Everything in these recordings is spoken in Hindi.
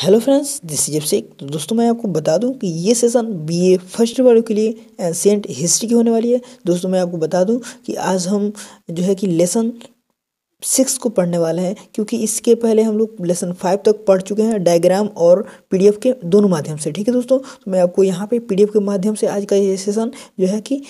hello friends this is Sheikh तो दोस्तों मैं आपको बता दूं कि ये सेशन बीए फर्स्ट वालों के लिए एंसेंट हिस्ट्री की होने वाली है दोस्तों मैं आपको बता दूं कि आज हम जो है कि लेसन सिक्स को पढ़ने वाले हैं क्योंकि इसके पहले हम लोग लेसन फाइव तक पढ़ चुके हैं डायग्राम और पीडीएफ के दोनों माध्यम से ठीक है दोस्तों तो मैं आपको यहाँ पे पीडीएफ के माध्यम से आज का ये सेशन जो है कि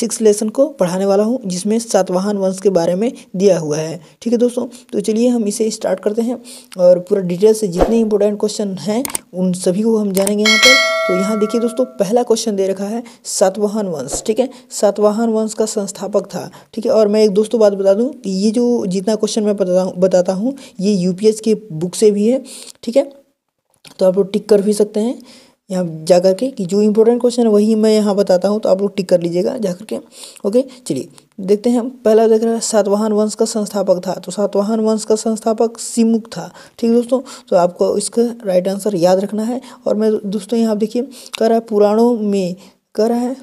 सिक्स लेसन को पढ़ाने वाला हूँ जिसमें सातवाहन वंश के बारे में दिया हुआ है ठीक है दोस्तों तो चलिए हम इसे स्टार्ट करते हैं और पूरा डिटेल से जितने इंपॉर्टेंट क्वेश्चन हैं उन सभी को हम जानेंगे यहाँ पर तो यहाँ देखिए दोस्तों पहला क्वेश्चन दे रखा है सातवाहन वंश ठीक है सातवाहन वंश का संस्थापक था ठीक है और मैं एक दोस्तों बात बता दूँ कि ये जो जितना क्वेश्चन मैं बताता हूँ बताता हूँ ये यूपीएस की बुक से भी है ठीक है तो आप लोग टिक कर भी सकते हैं यहाँ जा कर के कि जो इम्पोर्टेंट क्वेश्चन है वही मैं यहाँ बताता हूँ तो आप लोग टिक कर लीजिएगा जा कर के ओके चलिए देखते हैं हम पहला देख रहे हैं सातवाहन वंश का संस्थापक था तो सातवाहन वंश का संस्थापक सिमुख था ठीक है दोस्तों तो आपको इसका राइट आंसर याद रखना है और मैं दोस्तों यहाँ देखिए कर रहा है पुराणों में कर रहा है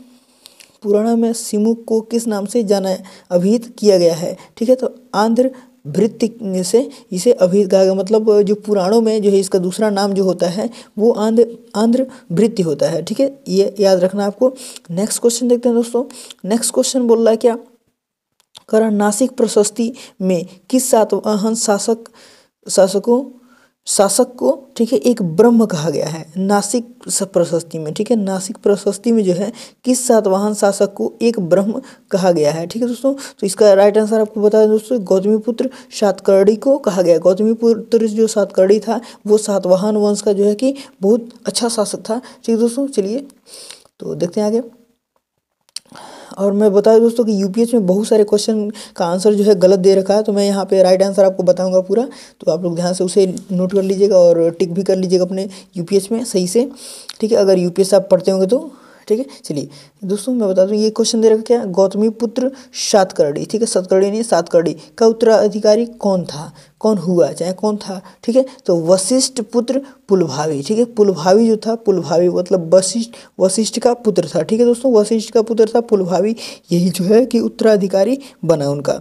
पुराना में शिमु को किस नाम से जाना अभिहित किया गया है ठीक है तो आंध्र भृत्य से इसे अभिहित कहा गया मतलब जो पुराणों में जो है इसका दूसरा नाम जो होता है वो आंध्र आंध्र भृत्य होता है ठीक है ये याद रखना आपको नेक्स्ट क्वेश्चन देखते हैं दोस्तों नेक्स्ट क्वेश्चन बोल रहा है क्या करण नासिक प्रशस्ति में किस सातवाहन शासक शासकों शासक को ठीक है एक ब्रह्म कहा गया है नासिक प्रशस्ति में ठीक है नासिक प्रशस्ति में जो है किस सातवाहन शासक को एक ब्रह्म कहा गया है ठीक है दोस्तों तो इसका राइट आंसर आपको बता दें दोस्तों गौतमी पुत्र सातकर्णी को कहा गया गौतमी पुत्र जो सातकर्णी था वो सातवाहन वंश का जो है कि बहुत अच्छा शासक था ठीक है दोस्तों चलिए तो देखते हैं आगे और मैं बताया दोस्तों कि यूपीएस में बहुत सारे क्वेश्चन का आंसर जो है गलत दे रखा है तो मैं यहाँ पे राइट आंसर आपको बताऊँगा पूरा तो आप लोग ध्यान से उसे नोट कर लीजिएगा और टिक भी कर लीजिएगा अपने यूपीएस में सही से ठीक है अगर यूपीएस आप पढ़ते होंगे तो ठीक है चलिए दोस्तों मैं बता दूँ ये क्वेश्चन दे रखा क्या गौतमी पुत्र सातकर्णी ठीक है सतकर्णी नहीं सातकर्णी का उत्तराधिकारी कौन था कौन हुआ चाहे कौन था ठीक है तो वशिष्ठ पुत्र पुलभावी ठीक है पुलभावी जो था पुलभावी मतलब वशिष्ठ वशिष्ठ का पुत्र था ठीक है दोस्तों वशिष्ठ का पुत्र था पुलभावी यही जो है कि उत्तराधिकारी बना उनका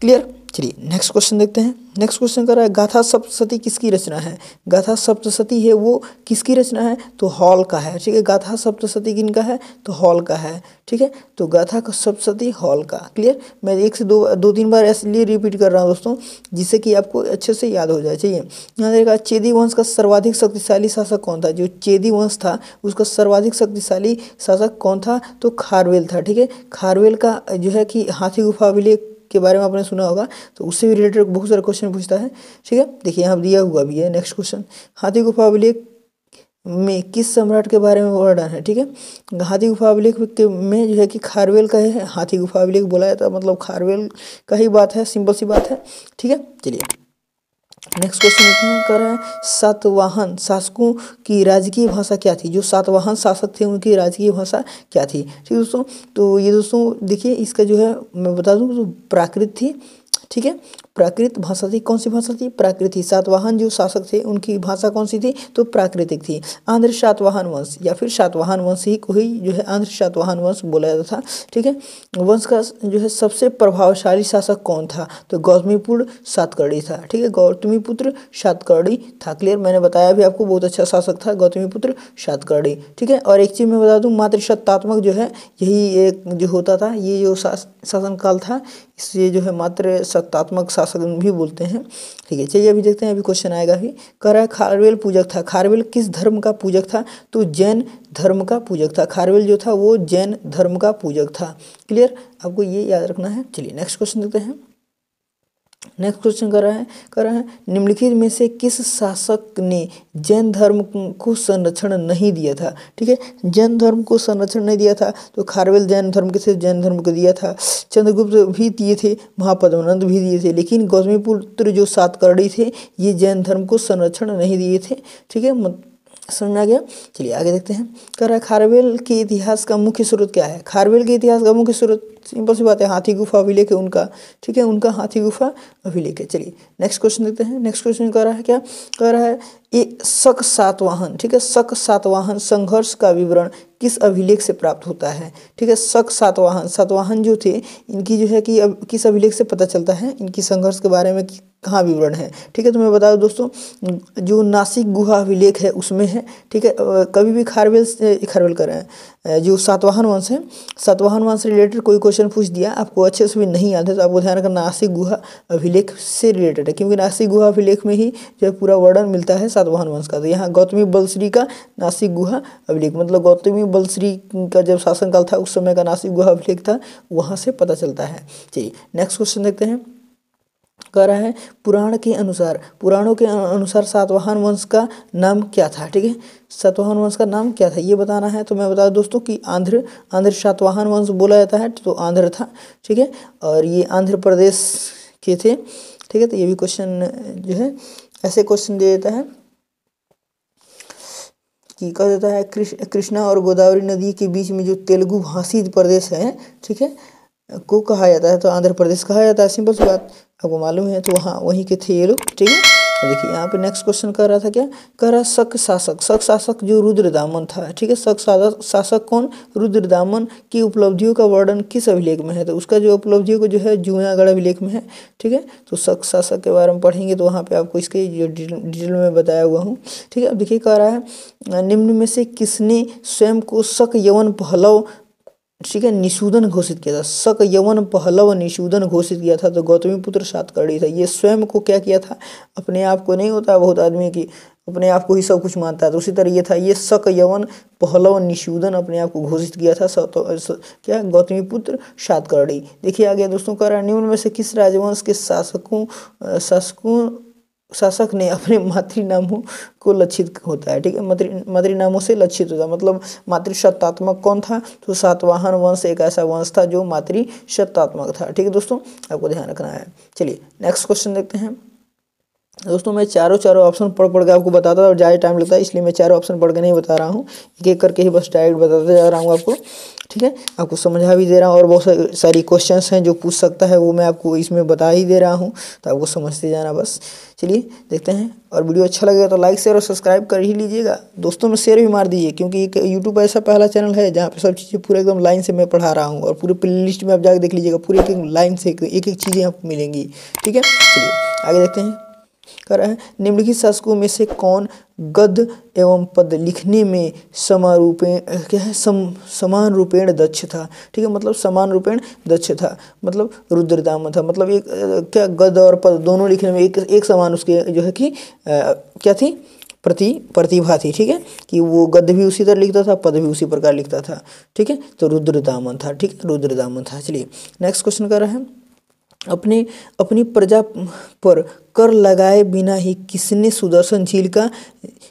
क्लियर चलिए नेक्स्ट क्वेश्चन देखते हैं नेक्स्ट क्वेश्चन कर रहा है गाथा सप्तशती किसकी रचना है गाथा सप्तशती है वो किसकी रचना है तो हॉल का है ठीक है गाथा सप्तशती किन का है तो हॉल का है ठीक है तो गाथा का सप्तशती हॉल का क्लियर मैं एक से दो दो तीन बार इसलिए रिपीट कर रहा हूँ दोस्तों जिससे कि आपको अच्छे से याद हो जाए चाहिए यहाँ देखा चेदी वंश का सर्वाधिक शक्तिशाली शासक कौन था जो चेदी वंश था उसका सर्वाधिक शक्तिशाली शासक कौन था तो खारवेल था ठीक है खारवेल का जो है कि हाथी गुफा अभिलेख के बारे में आपने सुना होगा तो उससे भी रिलेटेड बहुत सारे क्वेश्चन पूछता है ठीक है देखिए यहाँ दिया हुआ भी है नेक्स्ट क्वेश्चन हाथी गुफा अभिलेख में किस सम्राट के बारे में वर्णन है ठीक है हाथी गुफा अभिलेख में जो है कि खारवेल का है हाथी गुफा अभिलेख बोला जाता है मतलब खारवेल का ही बात है सिंपल सी बात है ठीक है चलिए नेक्स्ट क्वेश्चन कर रहे हैं सातवाहन शासकों की राजकीय भाषा क्या थी जो सातवाहन शासक थे उनकी राजकीय भाषा क्या थी ठीक है दोस्तों तो ये दोस्तों देखिए इसका जो है मैं बता दूँ तो प्राकृत थी ठीक है प्राकृत भाषा थी कौन सी भाषा थी प्राकृत सातवाहन जो शासक थे उनकी भाषा कौन सी थी तो प्राकृतिक थी आंध्र सातवाहन वंश या फिर सातवाहन वंश ही को ही जो है आंध्र सातवाहन वंश बोला जाता था ठीक है वंश का जो है सबसे प्रभावशाली शासक कौन था तो गौतमीपुर सातकर्णी था ठीक है गौतमी पुत्र सातकर्णी था क्लियर मैंने बताया भी आपको बहुत अच्छा शासक था गौतमी पुत्र सातकर्णी ठीक है और एक चीज़ मैं बता दूँ मातृ सत्तात्मक जो है यही एक जो होता था ये जो शासनकाल था इसे जो है मात्र सत्तात्मक शासक भी बोलते हैं ठीक है चलिए अभी देखते हैं अभी क्वेश्चन आएगा ही कह रहा है खारवेल पूजक था खारवेल किस धर्म का पूजक था तो जैन धर्म का पूजक था खारवेल जो था वो जैन धर्म का पूजक था क्लियर आपको ये याद रखना है चलिए नेक्स्ट क्वेश्चन देखते हैं नेक्स्ट क्वेश्चन कर रहा है कर रहा है निम्नलिखित में से किस शासक ने जैन धर्म को संरक्षण नहीं दिया था ठीक है जैन धर्म को संरक्षण नहीं दिया था तो खारवेल जैन धर्म के से जैन धर्म को दिया था चंद्रगुप्त भी दिए थे महापद्मानंद भी दिए थे लेकिन गौतमीपुत्र जो सात करडी थे ये जैन धर्म को संरक्षण नहीं दिए थे ठीक है समझ आ गया चलिए आगे देखते हैं कर रहा है खारवेल के इतिहास का मुख्य स्रोत क्या है खारवेल के इतिहास का मुख्य स्रोत सिंपल सी बात है हाथी गुफा अभिलेख है उनका ठीक है उनका हाथी गुफा अभिलेख है चलिए नेक्स्ट क्वेश्चन देखते हैं नेक्स्ट क्वेश्चन कह रहा है क्या कह रहा है ये शक सातवाहन ठीक है शक सातवाहन संघर्ष का विवरण किस अभिलेख से प्राप्त होता है ठीक है शक सातवाहन सातवाहन जो थे इनकी जो है कि अब किस अभिलेख से पता चलता है इनकी संघर्ष के बारे में कहाँ विवरण है ठीक है तो मैं बता दूँ दोस्तों जो नासिक गुहा अभिलेख है उसमें है ठीक है कभी भी खारवेल खारवेल कर रहे हैं जो सातवाहन वंश है सातवाहन वंश से रिलेटेड कोई क्वेश्चन पूछ दिया आपको अच्छे से भी नहीं आता तो आपको ध्यान रखना नासिक गुहा अभिलेख से रिलेटेड है क्योंकि नासिक गुहा अभिलेख में ही जो है पूरा वर्णन मिलता है सातवाहन वंश का तो यहाँ गौतमी बलश्री का नासिक गुहा अभिलेख मतलब गौतमी बलश्री का जब शासनकाल था उस समय का नासिक गुहा अभिलेख था वहाँ से पता चलता है चलिए नेक्स्ट क्वेश्चन देखते हैं कह रहा है पुराण के अनुसार पुराणों के अनुसार सातवाहन वंश का नाम क्या था ठीक है सातवाहन वंश का नाम क्या था ये बताना है तो मैं बता दोस्तों कि आंध्र आंध्र सातवाहन वंश बोला जाता है तो आंध्र था ठीक है और ये आंध्र प्रदेश के थे ठीक है तो ये भी क्वेश्चन जो है ऐसे क्वेश्चन दे देता है कि कह देता है कृष्णा और गोदावरी नदी के बीच में जो तेलुगु भाषी प्रदेश है ठीक है को कहा जाता है तो आंध्र प्रदेश कहा जाता है सिंपल सी बात आपको मालूम है तो वहाँ वहीं के थे ये लोग ठीक है तो देखिए यहाँ पे नेक्स्ट क्वेश्चन कह रहा था क्या कह रहा शक शासक शक शासक जो रुद्र दामन था ठीक है शक शासक कौन रुद्र दामन की उपलब्धियों का वर्णन किस अभिलेख में है तो उसका जो उपलब्धियों को जो है जूनागढ़ अभिलेख में है ठीक है तो शक शासक के बारे में पढ़ेंगे तो वहाँ पे आपको इसके जो डिटेल में बताया हुआ हूँ ठीक है अब देखिए कह रहा है निम्न में से किसने स्वयं को शक यवन पहलव ठीक है निशूदन घोषित किया था सक यवन पहलव निशूदन घोषित किया था तो गौतमी पुत्र करी था ये स्वयं को क्या किया था अपने आप को नहीं होता बहुत आदमी की अपने आप को ही सब कुछ मानता है तो उसी तरह ये था ये सक यवन पहलव निशूदन अपने आप को घोषित किया था स, तो, स, क्या गौतमी पुत्र सातकर्णी देखिए आगे दोस्तों कह रहा निम्न में से किस राजवंश के शासकों शासकों शासक ने अपने मातृनामों को लक्षित होता है ठीक है मातृ मातृनामों से लक्षित होता है मतलब मातृसत्तात्मक कौन था तो सातवाहन वंश एक ऐसा वंश था जो मातृसत्तात्मक था ठीक है दोस्तों आपको ध्यान रखना है चलिए नेक्स्ट क्वेश्चन देखते हैं दोस्तों मैं चारों चारों ऑप्शन पढ़ पढ़ के आपको बताता था और ज़्यादा टाइम लगता है इसलिए मैं चारों ऑप्शन पढ़ के नहीं बता रहा हूँ एक एक करके ही बस डायरेक्ट बताते जा रहा हूँ आपको ठीक है आपको समझा भी दे रहा हूँ और बहुत सारी क्वेश्चंस हैं जो पूछ सकता है वो मैं आपको इसमें बता ही दे रहा हूँ तो आपको समझते जाना बस चलिए देखते हैं और वीडियो अच्छा लगेगा तो लाइक शेयर और सब्सक्राइब कर ही लीजिएगा दोस्तों में शेयर भी मार दीजिए क्योंकि एक यूट्यूब ऐसा पहला चैनल है जहाँ पर सब चीज़ें पूरा एकदम लाइन से मैं पढ़ा रहा हूँ और पूरे प्ले लिस्ट में आप जाकर देख लीजिएगा पूरे एक एक लाइन से एक एक चीज़ें आपको मिलेंगी ठीक है चलिए आगे देखते हैं कर रहे हैं निम्नलिखित शासकों में से कौन गद्य एवं पद लिखने में समारूपेण क्या है सम समान रूपेण दक्ष था ठीक है मतलब समान रूपेण दक्ष था मतलब रुद्रदाम था मतलब एक क्या गद्य और पद दोनों लिखने में एक एक समान उसके जो है कि क्या थी प्रति प्रतिभा थी ठीक है कि वो गद्य भी उसी तरह लिखता था पद भी उसी प्रकार लिखता था ठीक है तो रुद्रदामन था ठीक है रुद्रदामन था चलिए नेक्स्ट क्वेश्चन कर रहे हैं अपने अपनी प्रजा पर कर लगाए बिना ही किसने सुदर्शन झील का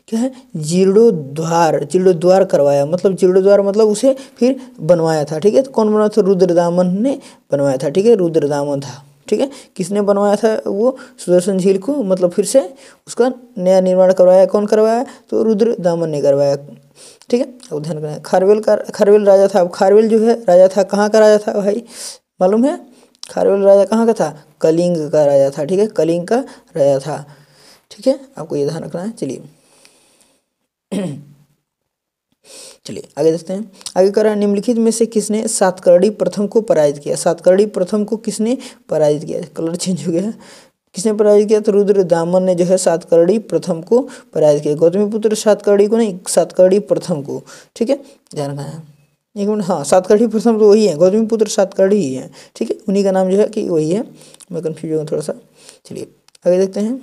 क्या है जीर्णोद्वार जीर्णोद्वार करवाया मतलब जीर्णोद्वार मतलब उसे फिर बनवाया था ठीक है तो कौन बनवाया था रुद्रदामन ने बनवाया था ठीक है रुद्रदामन था ठीक है किसने बनवाया था वो सुदर्शन झील को मतलब फिर से उसका नया निर्माण करवाया कौन करवाया तो रुद्र दामन ने करवाया ठीक है अब ध्यान करना खारवेल का खारवेल राजा था अब खारवेल जो है राजा था कहाँ का राजा था भाई मालूम है खारवेल राजा कहाँ का था कलिंग का राजा था ठीक है कलिंग का राजा था ठीक है आपको ये ध्यान रखना है चलिए चलिए आगे देखते हैं आगे कर रहा निम्नलिखित में से किसने सातकर्णी प्रथम को पराजित किया सातकर्णी प्रथम को किसने पराजित किया कलर चेंज हो गया किसने पराजित किया तो रुद्र दामन ने जो है सातकर्णी प्रथम को पराजित किया गौतमी पुत्र सातकर्णी को नहीं सातकर्णी प्रथम को ठीक है ध्यान रखना है एक मिनट हाँ सातकड़ी प्रथम तो वही है गौतमी पुत्र सातकड़ी ही है ठीक है उन्हीं का नाम जो है कि वही है मैं कन्फ्यूज हूँ थोड़ा सा चलिए आगे देखते हैं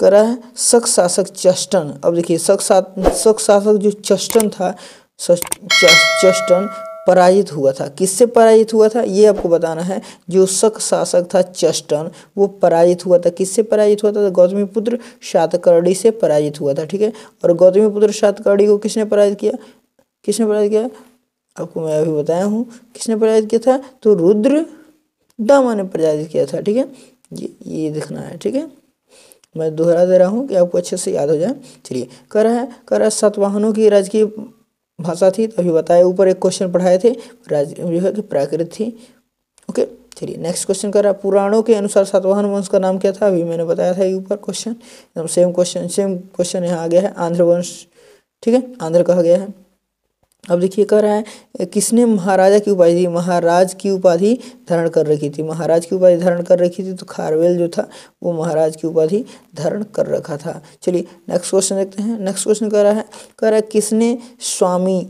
करा है सख शासक चष्टन अब देखिए शक सख शासक जो चष्टन था चष्टन पराजित हुआ था किससे पराजित हुआ था ये आपको बताना है जो सख शासक था चष्टन वो पराजित हुआ था किससे पराजित हुआ था गौतमी पुत्र सातकर्णी से पराजित हुआ था ठीक है और गौतमी पुत्र सातकर्णी को किसने पराजित किया किसने पराजित किया आपको मैं अभी बताया हूँ किसने पराजित किया था तो रुद्र दामा ने प्रयास किया था ठीक है ये ये देखना है ठीक है मैं दोहरा दे रहा हूँ कि आपको अच्छे से याद हो जाए चलिए कर है कर सातवाहनों की राजकीय भाषा थी तभी बताया ऊपर एक क्वेश्चन पढ़ाए थे राज जो है कि प्राकृत थी ओके चलिए नेक्स्ट क्वेश्चन कर रहा पुराणों के अनुसार सातवाहन वंश का नाम क्या था अभी मैंने बताया था ये ऊपर क्वेश्चन एकदम सेम क्वेश्चन सेम क्वेश्चन यहाँ आ गया है आंध्र वंश ठीक है आंध्र कहा गया है अब देखिए कह रहा है किसने महाराजा की उपाधि महाराज की उपाधि धारण कर रखी थी महाराज की उपाधि धारण कर रखी थी तो खारवेल जो था वो महाराज की उपाधि धारण कर रखा था चलिए नेक्स्ट क्वेश्चन देखते हैं नेक्स्ट क्वेश्चन कह रहा है कह रहा है किसने स्वामी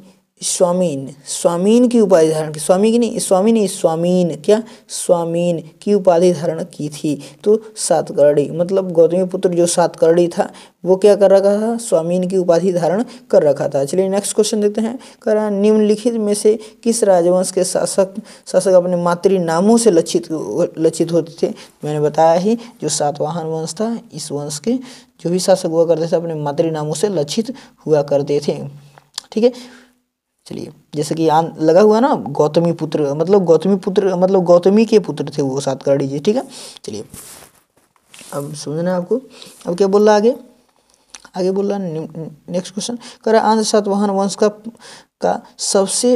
स्वामीन स्वामीन की उपाधि धारण की स्वामी की नहीं स्वामी नहीं स्वामीन क्या स्वामीन की उपाधि धारण की थी तो सातकर्णी मतलब गौतमी पुत्र जो सातकर्णी था वो क्या कर रखा था स्वामीन की उपाधि धारण कर रखा था चलिए नेक्स्ट क्वेश्चन देखते हैं कर निम्नलिखित में से किस राजवंश के शासक शासक अपने मातृ नामों से लक्षित लक्षित होते थे मैंने बताया ही जो सातवाहन वंश था इस वंश के जो भी शासक हुआ करते थे अपने मातृ नामों से लक्षित हुआ करते थे ठीक है चलिए जैसे कि आन लगा हुआ ना गौतमी पुत्र मतलब गौतमी पुत्र मतलब गौतमी के पुत्र थे वो सातकर्णी जी ठीक है चलिए अब समझना आपको अब क्या बोल रहा आगे आगे बोला नेक्स्ट क्वेश्चन कह रहा आंध्र सातवाहन वंश का का सबसे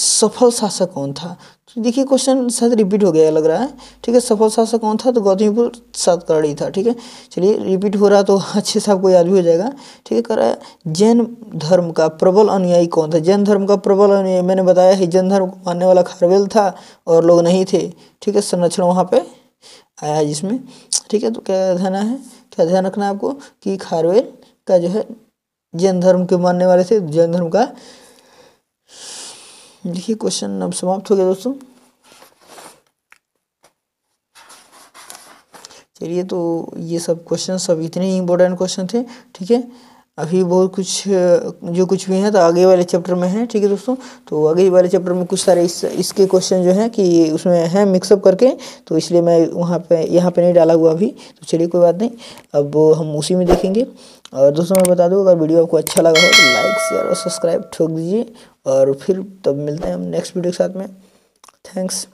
सफल शासक कौन था तो देखिए क्वेश्चन शायद रिपीट हो गया लग रहा है ठीक है सफल शासक कौन था तो गौतमीपुर सातकर्णी था ठीक है चलिए रिपीट हो रहा तो अच्छे से आपको याद भी हो जाएगा ठीक है कह रहा है जैन धर्म का प्रबल अनुयायी कौन था जैन धर्म का प्रबल अनुयायी मैंने बताया है जैन धर्म को मानने वाला खरवेल था और लोग नहीं थे ठीक है संरक्षण वहाँ पे आया है जिसमें ठीक है तो क्या ध्यान है क्या ध्यान रखना है आपको कि खारवेल का जो है जैन धर्म के मानने वाले थे जैन धर्म का देखिए क्वेश्चन अब समाप्त हो गया दोस्तों चलिए तो ये सब क्वेश्चन सब इतने ही इम्पोर्टेंट क्वेश्चन थे ठीक है अभी बहुत कुछ जो कुछ भी है तो आगे वाले चैप्टर में है ठीक है दोस्तों तो आगे वाले चैप्टर में कुछ सारे इस इसके क्वेश्चन जो हैं कि उसमें हैं मिक्सअप करके तो इसलिए मैं वहाँ पे यहाँ पे नहीं डाला हुआ अभी तो चलिए कोई बात नहीं अब हम उसी में देखेंगे और दोस्तों मैं बता दूँ अगर वीडियो आपको अच्छा लगा हो तो लाइक शेयर और सब्सक्राइब ठोक दीजिए और फिर तब मिलते हैं हम नेक्स्ट वीडियो के साथ में थैंक्स